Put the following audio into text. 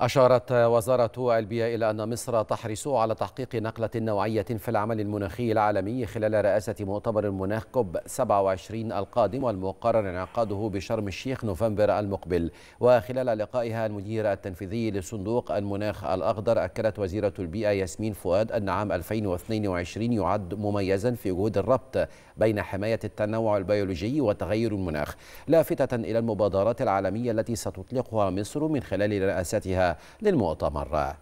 أشارت وزارة البيئة إلى أن مصر تحرص على تحقيق نقلة نوعية في العمل المناخي العالمي خلال رئاسة مؤتمر المناخ كوب 27 القادم والمقرر انعقاده بشرم الشيخ نوفمبر المقبل وخلال لقائها المدير التنفيذي لصندوق المناخ الأخضر أكدت وزيرة البيئة ياسمين فؤاد أن عام 2022 يعد مميزا في جهود الربط بين حماية التنوع البيولوجي وتغير المناخ لافتة إلى المبادرات العالمية التي ستطلقها مصر من خلال رئاستها للمؤتمر